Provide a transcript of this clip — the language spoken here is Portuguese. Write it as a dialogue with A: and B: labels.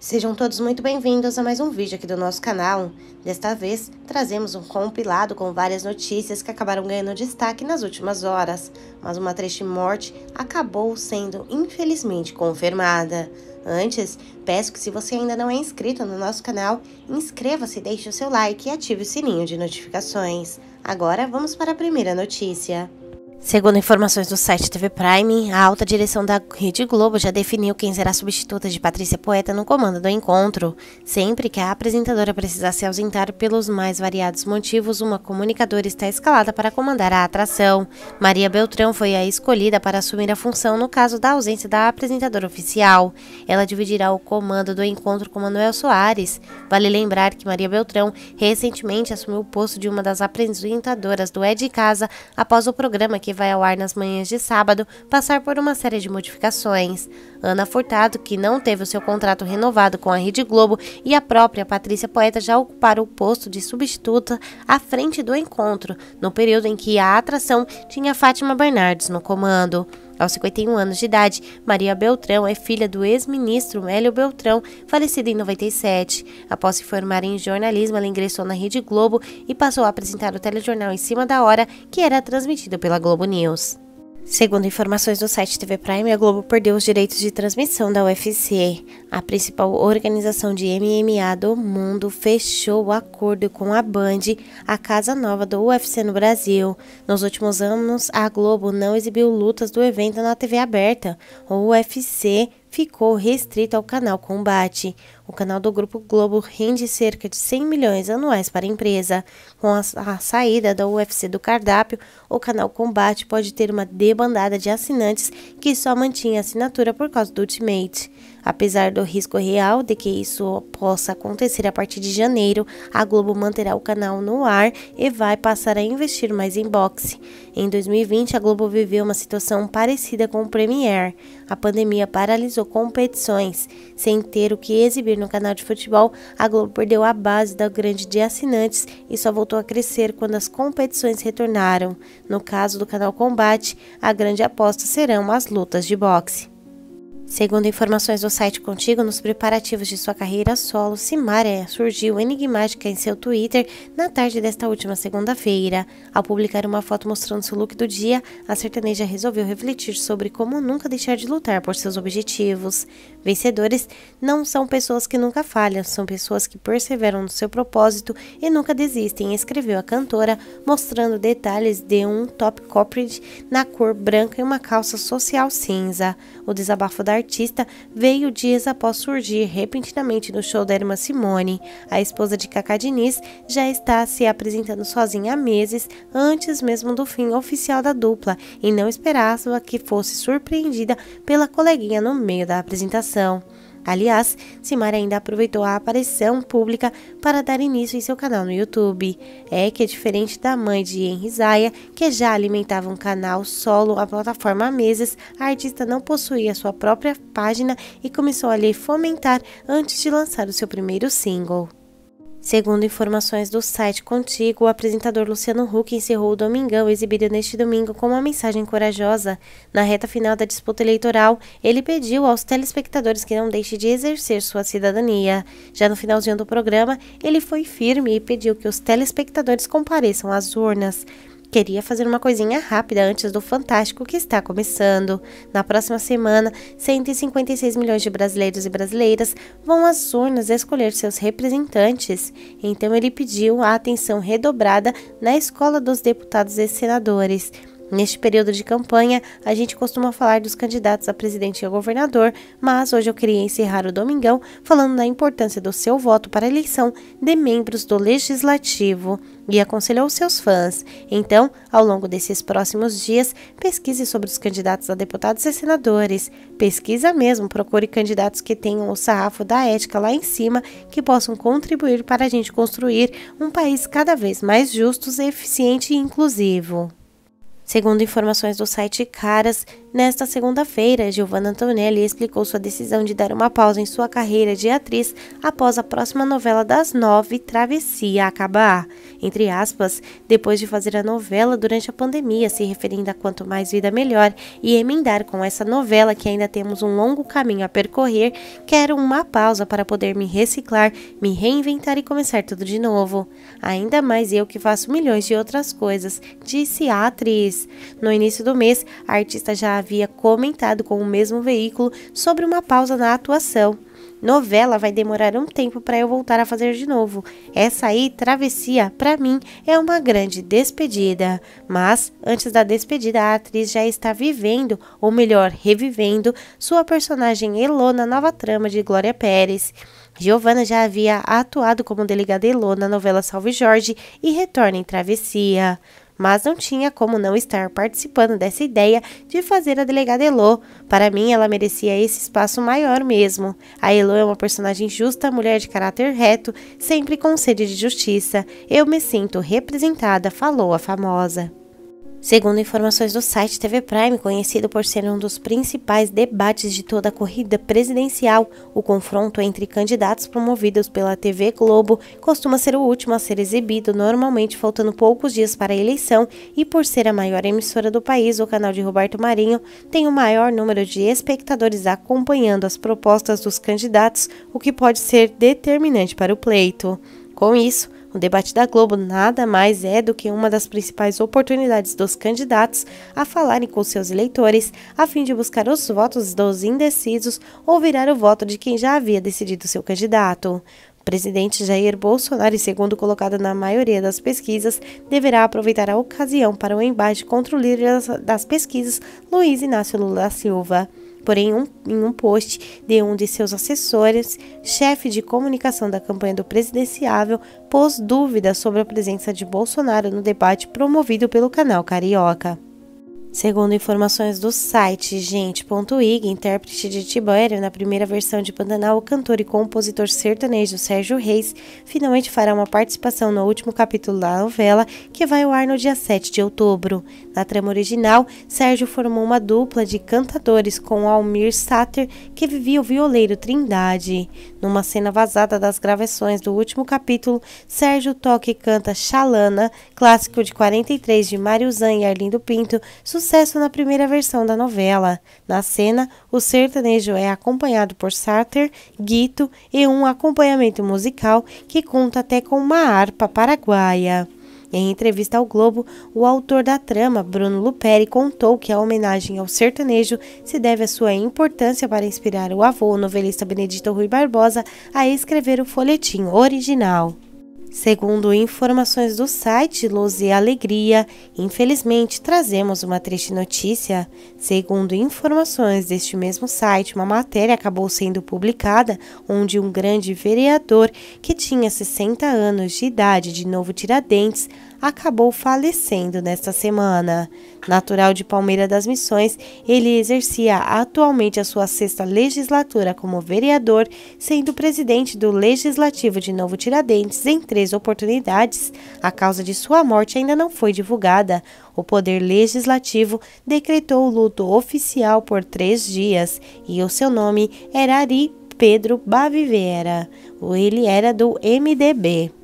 A: Sejam todos muito bem-vindos a mais um vídeo aqui do nosso canal. Desta vez, trazemos um compilado com várias notícias que acabaram ganhando destaque nas últimas horas, mas uma triste morte acabou sendo infelizmente confirmada. Antes, peço que se você ainda não é inscrito no nosso canal, inscreva-se, deixe o seu like e ative o sininho de notificações. Agora, vamos para a primeira notícia. Segundo informações do site TV Prime, a alta direção da Rede Globo já definiu quem será a substituta de Patrícia Poeta no comando do encontro. Sempre que a apresentadora precisar se ausentar pelos mais variados motivos, uma comunicadora está escalada para comandar a atração. Maria Beltrão foi a escolhida para assumir a função no caso da ausência da apresentadora oficial. Ela dividirá o comando do encontro com Manuel Soares. Vale lembrar que Maria Beltrão recentemente assumiu o posto de uma das apresentadoras do É de Casa após o programa que que vai ao ar nas manhãs de sábado, passar por uma série de modificações. Ana Furtado, que não teve o seu contrato renovado com a Rede Globo, e a própria Patrícia Poeta já ocuparam o posto de substituta à frente do encontro, no período em que a atração tinha Fátima Bernardes no comando. Aos 51 anos de idade, Maria Beltrão é filha do ex-ministro Hélio Beltrão, falecido em 97. Após se formar em jornalismo, ela ingressou na Rede Globo e passou a apresentar o telejornal Em Cima da Hora, que era transmitido pela Globo News. Segundo informações do site TV Prime, a Globo perdeu os direitos de transmissão da UFC. A principal organização de MMA do mundo fechou o acordo com a Band, a casa nova do UFC no Brasil. Nos últimos anos, a Globo não exibiu lutas do evento na TV aberta. O UFC ficou restrito ao canal Combate. O canal do Grupo Globo rende cerca de 100 milhões anuais para a empresa. Com a, a saída da UFC do cardápio, o canal Combate pode ter uma debandada de assinantes que só mantinha assinatura por causa do Ultimate. Apesar do risco real de que isso possa acontecer a partir de janeiro, a Globo manterá o canal no ar e vai passar a investir mais em boxe. Em 2020, a Globo viveu uma situação parecida com o Premier. A pandemia paralisou competições. Sem ter o que exibir no canal de futebol, a Globo perdeu a base da grande de assinantes e só voltou a crescer quando as competições retornaram. No caso do canal Combate, a grande aposta serão as lutas de boxe. Segundo informações do site Contigo, nos preparativos de sua carreira solo, Simaria surgiu enigmática em seu Twitter na tarde desta última segunda-feira. Ao publicar uma foto mostrando seu look do dia, a sertaneja resolveu refletir sobre como nunca deixar de lutar por seus objetivos. Vencedores não são pessoas que nunca falham, são pessoas que perseveram no seu propósito e nunca desistem, escreveu a cantora, mostrando detalhes de um top corporate na cor branca e uma calça social cinza. O desabafo da artista veio dias após surgir repentinamente no show da irmã Simone. A esposa de Cacá Diniz já está se apresentando sozinha há meses, antes mesmo do fim oficial da dupla, e não esperava que fosse surpreendida pela coleguinha no meio da apresentação. Aliás, Simara ainda aproveitou a aparição pública para dar início em seu canal no YouTube. É que é diferente da mãe de Henry Zaya, que já alimentava um canal solo à plataforma Meses, a artista não possuía sua própria página e começou a lhe fomentar antes de lançar o seu primeiro single. Segundo informações do site Contigo, o apresentador Luciano Huck encerrou o Domingão exibido neste domingo com uma mensagem corajosa. Na reta final da disputa eleitoral, ele pediu aos telespectadores que não deixem de exercer sua cidadania. Já no finalzinho do programa, ele foi firme e pediu que os telespectadores compareçam às urnas. Queria fazer uma coisinha rápida antes do Fantástico que está começando. Na próxima semana, 156 milhões de brasileiros e brasileiras vão às urnas escolher seus representantes. Então ele pediu a atenção redobrada na Escola dos Deputados e Senadores. Neste período de campanha, a gente costuma falar dos candidatos a presidente e a governador, mas hoje eu queria encerrar o domingão falando da importância do seu voto para a eleição de membros do legislativo e aconselhou seus fãs. Então, ao longo desses próximos dias, pesquise sobre os candidatos a deputados e senadores. Pesquisa mesmo, procure candidatos que tenham o sarrafo da ética lá em cima, que possam contribuir para a gente construir um país cada vez mais justo, eficiente e inclusivo. Segundo informações do site Caras, nesta segunda-feira, Giovanna Antonelli explicou sua decisão de dar uma pausa em sua carreira de atriz após a próxima novela das nove, Travessia, acabar entre aspas, depois de fazer a novela durante a pandemia, se referindo a quanto mais vida melhor, e emendar com essa novela que ainda temos um longo caminho a percorrer, quero uma pausa para poder me reciclar, me reinventar e começar tudo de novo. Ainda mais eu que faço milhões de outras coisas, disse a atriz. No início do mês, a artista já havia comentado com o mesmo veículo sobre uma pausa na atuação. Novela vai demorar um tempo para eu voltar a fazer de novo. Essa aí, travessia, para mim é uma grande despedida. Mas antes da despedida, a atriz já está vivendo, ou melhor, revivendo, sua personagem Elô na nova trama de Glória Pérez. Giovanna já havia atuado como delegada Elô na novela Salve Jorge e retorna em Travessia mas não tinha como não estar participando dessa ideia de fazer a delegada Elo. Para mim, ela merecia esse espaço maior mesmo. A Elo é uma personagem justa, mulher de caráter reto, sempre com sede de justiça. Eu me sinto representada, falou a famosa. Segundo informações do site TV Prime, conhecido por ser um dos principais debates de toda a corrida presidencial, o confronto entre candidatos promovidos pela TV Globo costuma ser o último a ser exibido, normalmente faltando poucos dias para a eleição, e por ser a maior emissora do país, o canal de Roberto Marinho tem o maior número de espectadores acompanhando as propostas dos candidatos, o que pode ser determinante para o pleito. Com isso, o debate da Globo nada mais é do que uma das principais oportunidades dos candidatos a falarem com seus eleitores, a fim de buscar os votos dos indecisos ou virar o voto de quem já havia decidido seu candidato. O presidente Jair Bolsonaro, segundo colocado na maioria das pesquisas, deverá aproveitar a ocasião para o embate contra o líder das pesquisas, Luiz Inácio Lula da Silva. Porém, um, em um post de um de seus assessores, chefe de comunicação da campanha do presidenciável, pôs dúvidas sobre a presença de Bolsonaro no debate promovido pelo canal Carioca. Segundo informações do site gente.ig, intérprete de Tibério na primeira versão de Pantanal, o cantor e compositor sertanejo Sérgio Reis finalmente fará uma participação no último capítulo da novela, que vai ao ar no dia 7 de outubro. Na trama original, Sérgio formou uma dupla de cantadores com Almir Sater, que vivia o violeiro Trindade. Numa cena vazada das gravações do último capítulo, Sérgio toca e canta Xalana, clássico de 43 de Mário Zan e Arlindo Pinto, sucesso na primeira versão da novela. Na cena, o sertanejo é acompanhado por sáter, guito e um acompanhamento musical que conta até com uma harpa paraguaia. Em entrevista ao Globo, o autor da trama, Bruno Luperi, contou que a homenagem ao sertanejo se deve à sua importância para inspirar o avô, o novelista Benedito Rui Barbosa, a escrever o folhetim original. Segundo informações do site Luz e Alegria, infelizmente trazemos uma triste notícia. Segundo informações deste mesmo site, uma matéria acabou sendo publicada onde um grande vereador que tinha 60 anos de idade de Novo Tiradentes acabou falecendo nesta semana. Natural de Palmeira das Missões, ele exercia atualmente a sua sexta legislatura como vereador, sendo presidente do Legislativo de Novo Tiradentes em três oportunidades. A causa de sua morte ainda não foi divulgada. O Poder Legislativo decretou luto oficial por três dias e o seu nome era Ari Pedro Baviera. Ele era do MDB.